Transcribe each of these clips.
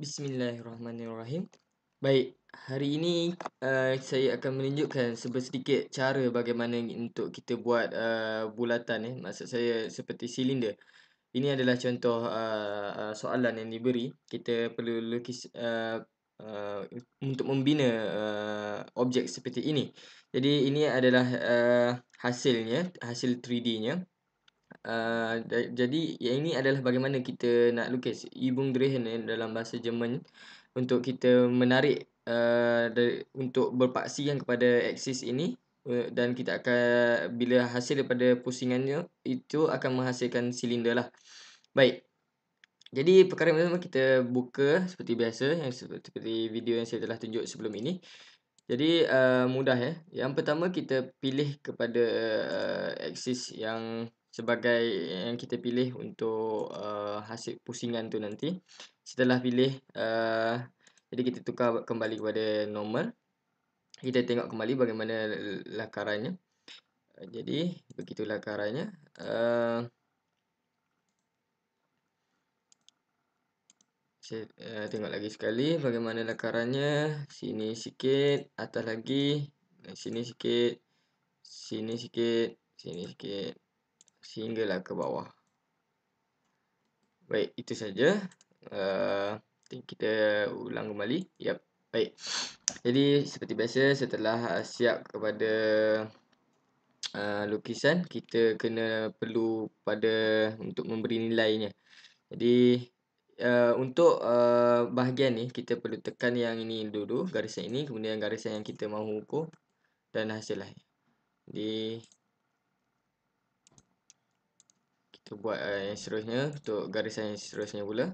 Bismillahirrahmanirrahim. Baik, hari ini uh, saya akan menunjukkan sedikit cara bagaimana untuk kita buat uh, bulatan eh. Maksud saya seperti silinder. Ini adalah contoh uh, soalan yang diberi. Kita perlu lukis uh, uh, untuk membina uh, objek seperti ini. Jadi ini adalah uh, hasilnya, hasil 3D-nya. Ah, jadi yang ini adalah bagaimana kita nak lukis ibung drehen dalam bahasa Jerman untuk kita menarik uh, untuk berpaksi yang kepada axis ini eh, dan kita akan bila hasil daripada pusingannya itu akan menghasilkan silinder lah. Baik. Jadi perkara pertama kita buka seperti biasa yang seperti video yang saya telah tunjuk sebelum ini. Jadi uh, mudah ya. Yang pertama kita pilih kepada uh, axis yang sebagai yang kita pilih untuk uh, hasil pusingan tu nanti setelah pilih uh, jadi kita tukar kembali kepada normal kita tengok kembali bagaimana lakarannya jadi begitu lakarannya uh, saya uh, tengok lagi sekali bagaimana lakarannya sini sikit atas lagi sini sikit sini sikit sini sikit sehinggalah ke bawah. Baik, itu saja. Uh, kita ulang kembali. Yep. Baik. Jadi seperti biasa setelah siap kepada uh, lukisan kita kena perlu pada untuk memberi nilainya. Jadi Uh, untuk uh, bahagian ni kita perlu tekan yang ini dulu garisan ini kemudian garisan yang kita mahu ukur dan hasilnya lain. Jadi kita buat uh, yang seterusnya untuk garisan yang seterusnya pula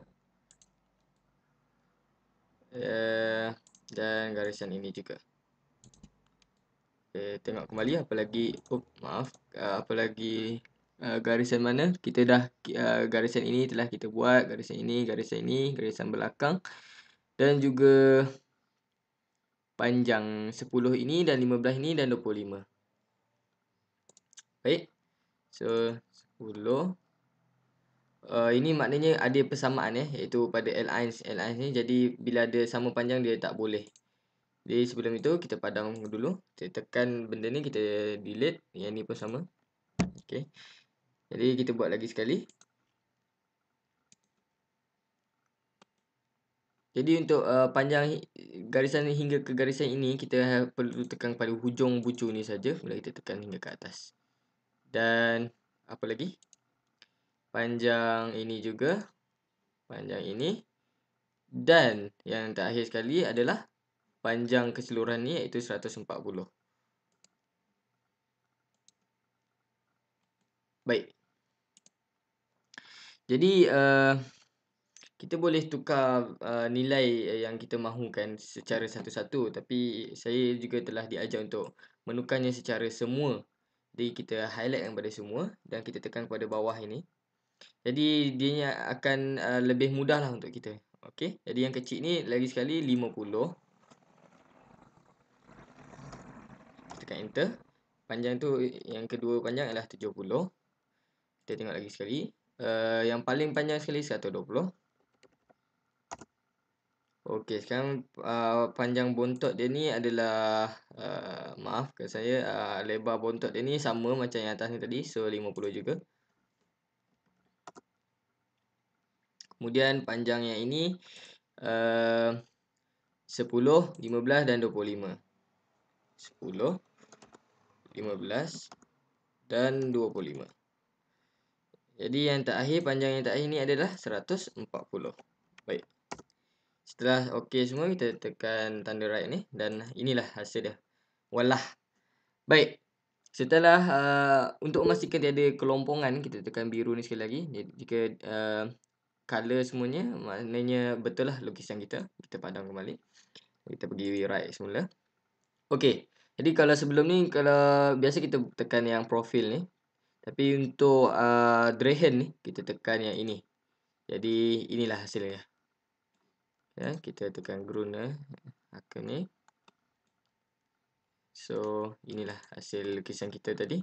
uh, dan garisan ini juga okay, tengok kembali apalagi oh, maaf uh, apalagi uh, garisan mana kita dah uh, garisan ini telah kita buat garisan ini garisan ini garisan belakang dan juga panjang 10 ini dan 15 ini dan 25 baik so uh, ini maknanya ada persamaan eh iaitu pada L1, lines lines ni jadi bila ada sama panjang dia tak boleh. Jadi sebelum itu kita padam dulu. Kita tekan benda ni kita delete yang ni pun sama. Okey. Jadi kita buat lagi sekali. Jadi untuk uh, panjang garisan hingga ke garisan ini kita ha-, perlu tekan pada hujung bucu ni saja. Bila kita tekan hingga ke atas. Dan apa lagi? panjang ini juga panjang ini dan yang terakhir sekali adalah panjang keseluruhan ni iaitu 140 baik jadi uh, kita boleh tukar uh, nilai yang kita mahukan secara satu-satu tapi saya juga telah diajar untuk menukarnya secara semua jadi kita highlight yang pada semua dan kita tekan pada bawah ini jadi dia akan uh, lebih mudah lah untuk kita. Okey. Jadi yang kecil ni lagi sekali 50. Tekan enter. Panjang tu yang kedua panjang adalah 70. Kita tengok lagi sekali. Uh, yang paling panjang sekali 120. Okey, sekarang uh, panjang bontot dia ni adalah, uh, maaf ke saya, uh, lebar bontot dia ni sama macam yang atas ni tadi. So, 50 juga. Kemudian panjang yang ini uh, 10, 15 dan 25. 10, 15 dan 25. Jadi yang terakhir, panjang yang terakhir ini adalah 140. Baik. Setelah ok semua, kita tekan tanda right ni. Dan inilah hasil dia. Walah. Baik. Setelah uh, untuk memastikan tiada kelompongan, kita tekan biru ni sekali lagi. Jika... Uh, color semuanya maknanya betul lah lukisan kita kita padang kembali kita pergi rewrite semula okey jadi kalau sebelum ni kalau biasa kita tekan yang profil ni tapi untuk uh, drehen ni kita tekan yang ini jadi inilah hasilnya ya kita tekan ground eh akan ni so inilah hasil lukisan kita tadi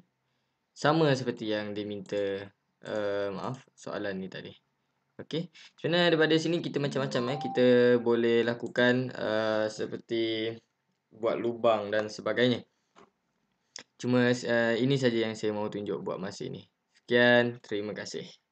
sama seperti yang diminta uh, maaf soalan ni tadi Okey. Sebenarnya daripada sini kita macam-macam eh kita boleh lakukan uh, seperti buat lubang dan sebagainya. Cuma uh, ini saja yang saya mau tunjuk buat masa ini. Sekian, terima kasih.